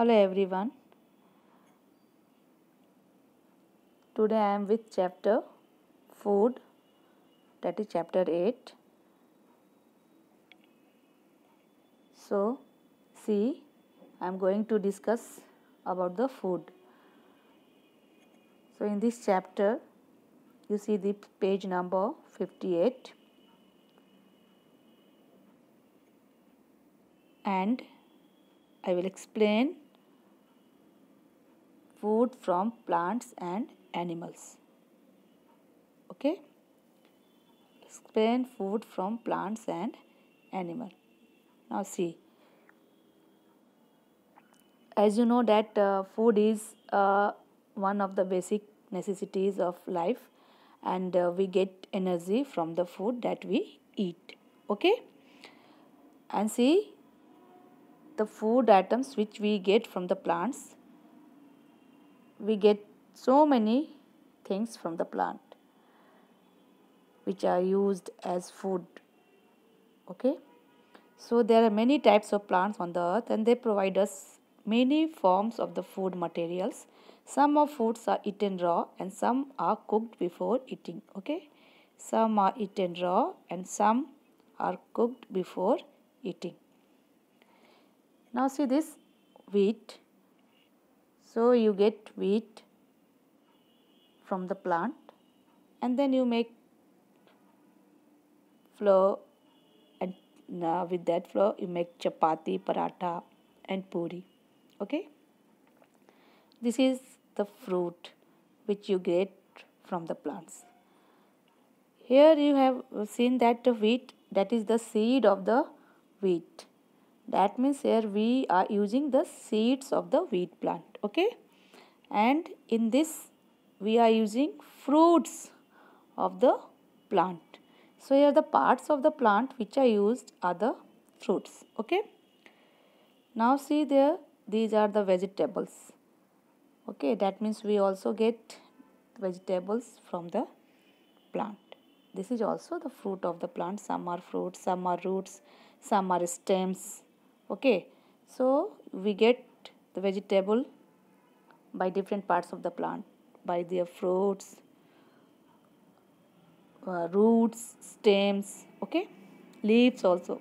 Hello everyone. Today I am with chapter food that is chapter 8. So see I am going to discuss about the food. So in this chapter you see the page number 58 and I will explain food from plants and animals. Okay. Explain food from plants and animal. Now see. As you know that uh, food is uh, one of the basic necessities of life and uh, we get energy from the food that we eat. Okay. And see the food atoms which we get from the plants we get so many things from the plant which are used as food okay so there are many types of plants on the earth and they provide us many forms of the food materials some of foods are eaten raw and some are cooked before eating okay some are eaten raw and some are cooked before eating now see this wheat so you get wheat from the plant and then you make flour and uh, with that flour you make chapati, paratha and puri. Okay. This is the fruit which you get from the plants. Here you have seen that wheat that is the seed of the wheat that means here we are using the seeds of the wheat plant okay and in this we are using fruits of the plant so here the parts of the plant which are used are the fruits okay now see there these are the vegetables okay that means we also get vegetables from the plant this is also the fruit of the plant some are fruits some are roots some are stems okay so we get the vegetable by different parts of the plant by their fruits uh, roots stems okay leaves also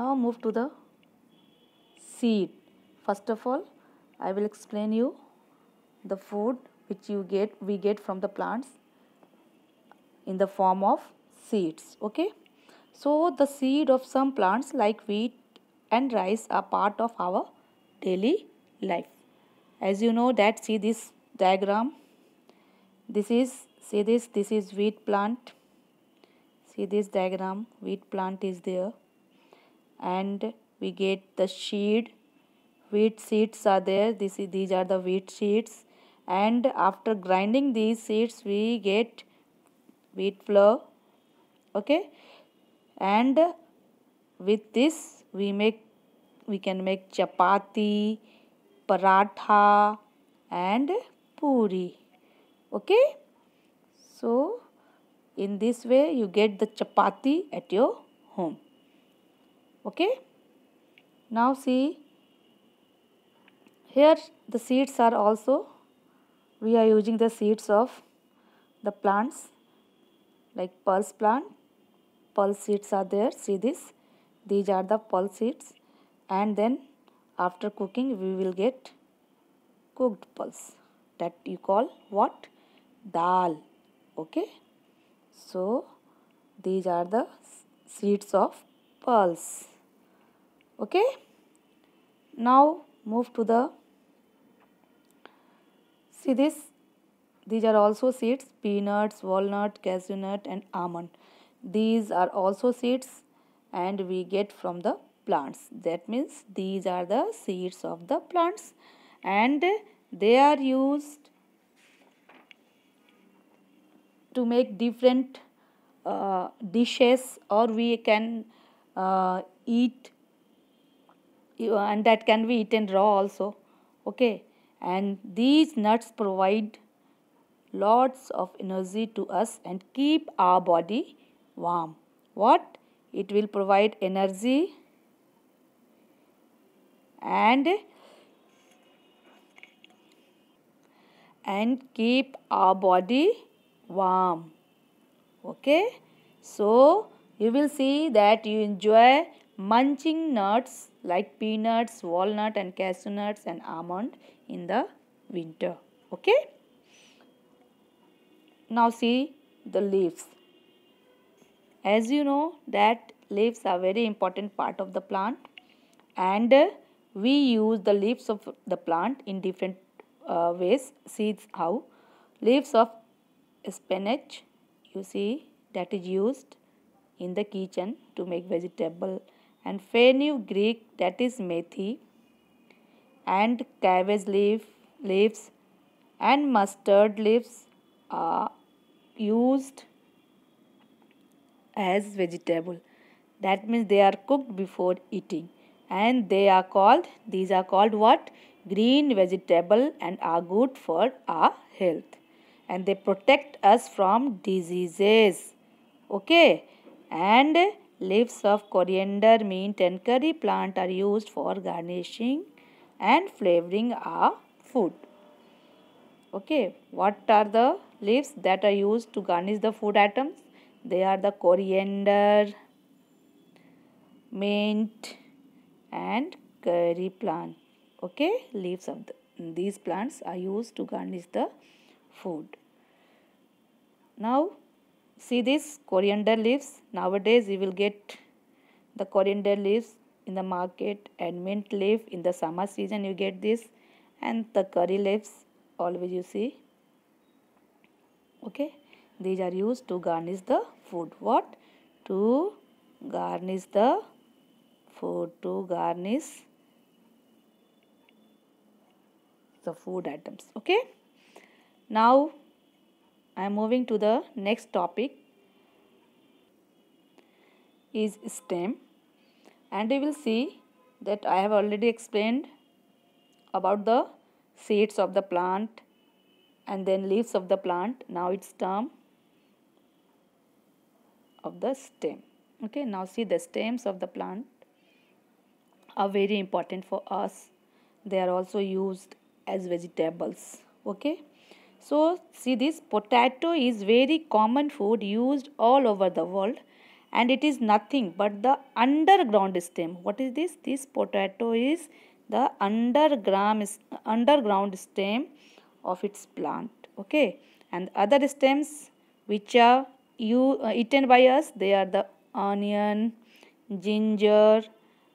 now move to the seed first of all i will explain you the food which you get we get from the plants in the form of seeds okay so the seed of some plants like wheat and rice are part of our daily life. As you know that see this diagram. This is see this this is wheat plant. See this diagram wheat plant is there and we get the seed wheat seeds are there this is, these are the wheat seeds and after grinding these seeds we get wheat flour okay and with this we make we can make chapati paratha and puri okay so in this way you get the chapati at your home okay now see here the seeds are also we are using the seeds of the plants like pulse plant pulse seeds are there see this these are the pulse seeds and then after cooking we will get cooked pulse that you call what dal okay so these are the seeds of pulse okay now move to the see this these are also seeds peanuts walnut cashew nut and almond these are also seeds and we get from the plants. That means these are the seeds of the plants and they are used to make different uh, dishes or we can uh, eat and that can be eaten raw also okay and these nuts provide lots of energy to us and keep our body warm. What? It will provide energy and and keep our body warm. Okay? So, you will see that you enjoy munching nuts like peanuts, walnut and cashew nuts and almond in the winter. Okay? Now see the leaves as you know that leaves are very important part of the plant and we use the leaves of the plant in different uh, ways seeds how leaves of spinach you see that is used in the kitchen to make vegetable and fenugreek that is methi and cabbage leaf leaves and mustard leaves are used as vegetable. That means they are cooked before eating and they are called, these are called what? Green vegetable and are good for our health. And they protect us from diseases. Okay. And leaves of coriander, mint and curry plant are used for garnishing and flavoring our food. Okay, what are the leaves that are used to garnish the food items? they are the coriander mint and curry plant okay leaves of the, these plants are used to garnish the food now see this coriander leaves nowadays you will get the coriander leaves in the market and mint leaf in the summer season you get this and the curry leaves always you see okay these are used to garnish the food. What? To garnish the food. To garnish the food items. Okay. Now, I am moving to the next topic is stem and you will see that I have already explained about the seeds of the plant and then leaves of the plant. Now its term of the stem okay now see the stems of the plant are very important for us they are also used as vegetables okay so see this potato is very common food used all over the world and it is nothing but the underground stem what is this this potato is the underground underground stem of its plant okay and other stems which are you, uh, eaten by us. They are the onion, ginger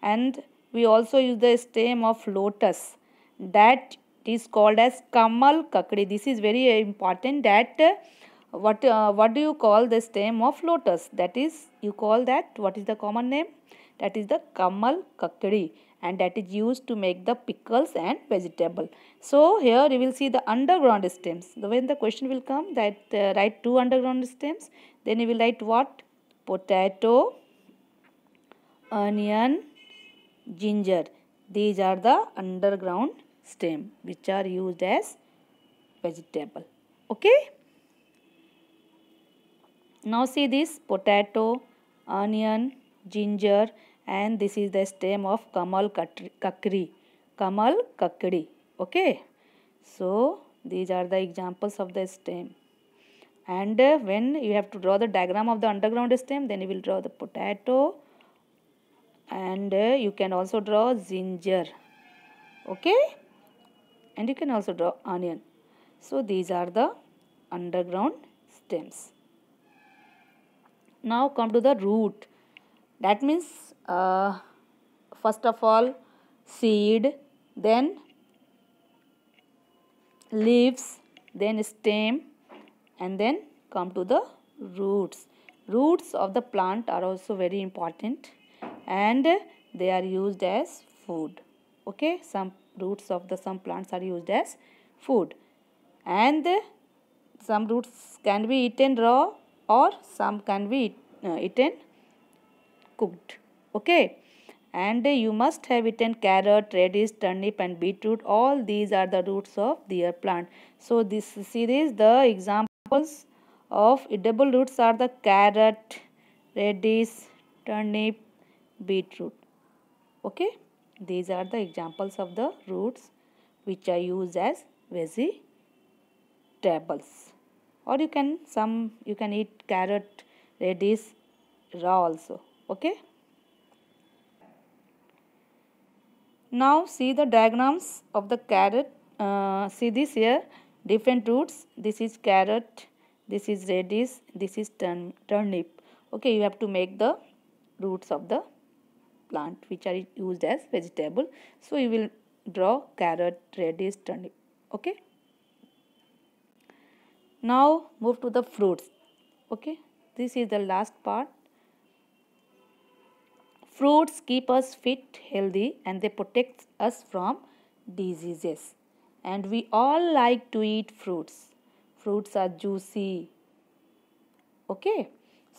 and we also use the stem of lotus that is called as kamal kakdi. This is very important that uh, what, uh, what do you call the stem of lotus? That is you call that what is the common name? That is the kamal kakdi and that is used to make the pickles and vegetable. So here you will see the underground stems. When the question will come that uh, write two underground stems then you will write what? Potato, onion, ginger. These are the underground stem which are used as vegetable. Okay. Now see this potato, onion, ginger and this is the stem of Kamal Kakri. Kamal Kakri. Okay. So, these are the examples of the stem. And uh, when you have to draw the diagram of the underground stem, then you will draw the potato. And uh, you can also draw ginger. Okay. And you can also draw onion. So, these are the underground stems. Now come to the root that means uh, first of all seed then leaves then stem and then come to the roots roots of the plant are also very important and they are used as food okay some roots of the some plants are used as food and some roots can be eaten raw or some can be uh, eaten cooked okay and you must have eaten carrot, radish, turnip and beetroot. All these are the roots of their plant. So this series the examples of edible roots are the carrot, radish, turnip, beetroot. Okay. These are the examples of the roots which are used as vegetables. Or you can some you can eat carrot, radish raw also okay now see the diagrams of the carrot uh, see this here different roots this is carrot this is radish this is turn, turnip okay you have to make the roots of the plant which are used as vegetable so you will draw carrot radish turnip okay now move to the fruits okay this is the last part Fruits keep us fit, healthy and they protect us from diseases. And we all like to eat fruits. Fruits are juicy. Okay.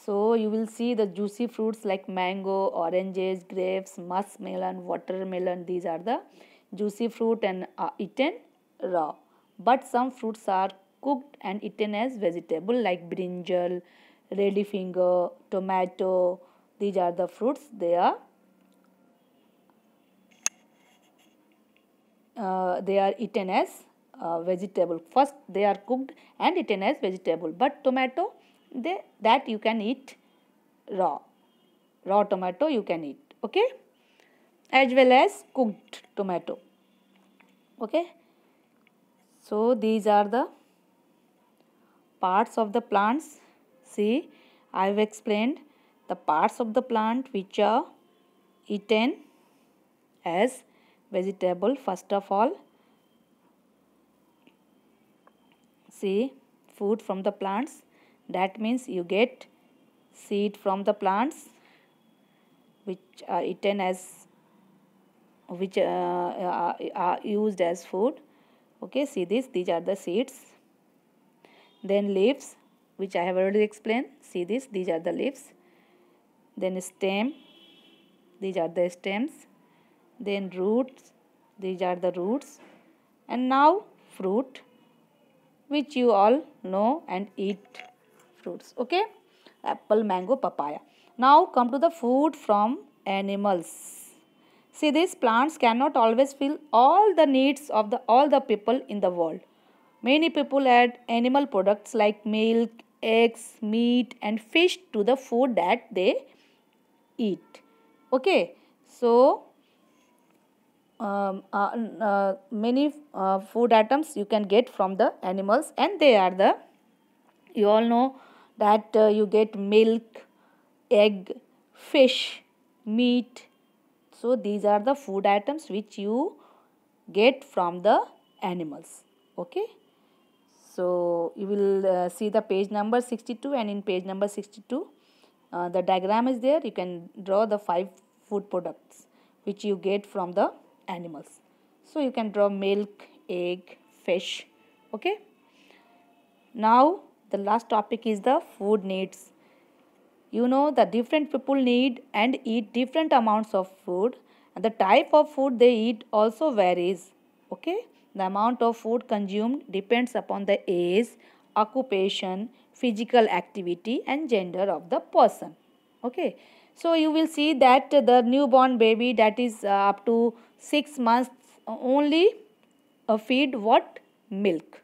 So you will see the juicy fruits like mango, oranges, grapes, muskmelon, watermelon. These are the juicy fruit and are eaten raw. But some fruits are cooked and eaten as vegetable like brinjal, ready finger, tomato, these are the fruits. They are uh, they are eaten as uh, vegetable. First they are cooked and eaten as vegetable. But tomato they that you can eat raw. Raw tomato you can eat. Okay. As well as cooked tomato. Okay. So these are the parts of the plants. See I have explained the parts of the plant which are eaten as vegetable first of all see food from the plants that means you get seed from the plants which are eaten as which uh, are, are used as food okay see this these are the seeds then leaves which i have already explained see this these are the leaves then stem these are the stems then roots these are the roots and now fruit which you all know and eat fruits okay apple mango papaya now come to the food from animals see these plants cannot always fill all the needs of the all the people in the world many people add animal products like milk eggs meat and fish to the food that they eat okay so um, uh, uh, many uh, food items you can get from the animals and they are the you all know that uh, you get milk egg fish meat so these are the food items which you get from the animals okay so you will uh, see the page number 62 and in page number 62 uh, the diagram is there you can draw the five food products which you get from the animals so you can draw milk egg fish okay now the last topic is the food needs you know the different people need and eat different amounts of food and the type of food they eat also varies okay the amount of food consumed depends upon the age occupation physical activity and gender of the person. Okay. So, you will see that the newborn baby that is uh, up to 6 months only uh, feed what? Milk.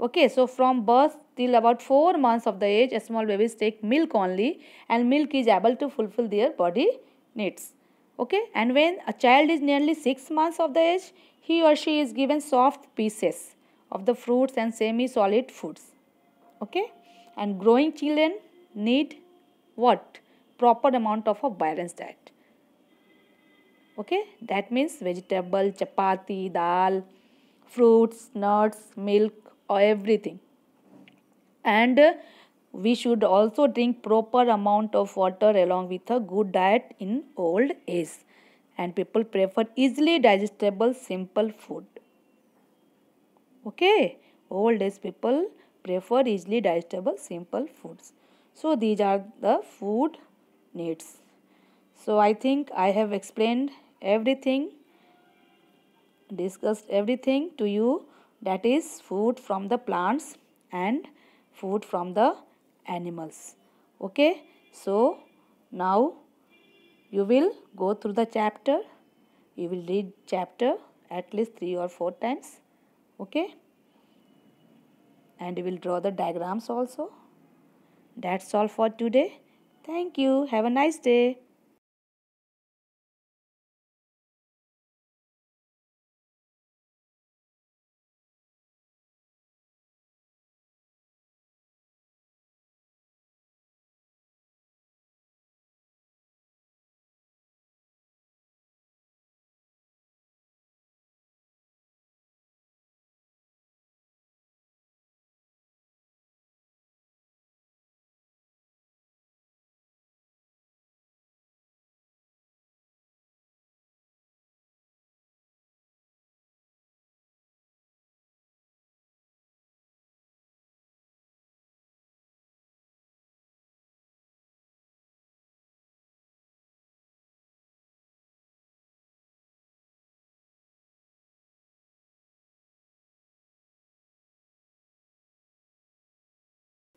Okay. So, from birth till about 4 months of the age, a small babies take milk only and milk is able to fulfill their body needs. Okay. And when a child is nearly 6 months of the age, he or she is given soft pieces of the fruits and semi-solid foods okay and growing children need what proper amount of a balanced diet okay that means vegetable chapati dal fruits nuts milk or everything and uh, we should also drink proper amount of water along with a good diet in old age and people prefer easily digestible simple food okay old age people prefer easily digestible simple foods. So these are the food needs. So I think I have explained everything, discussed everything to you that is food from the plants and food from the animals. Okay. So now you will go through the chapter. You will read chapter at least three or four times. Okay and we will draw the diagrams also. That's all for today. Thank you. Have a nice day.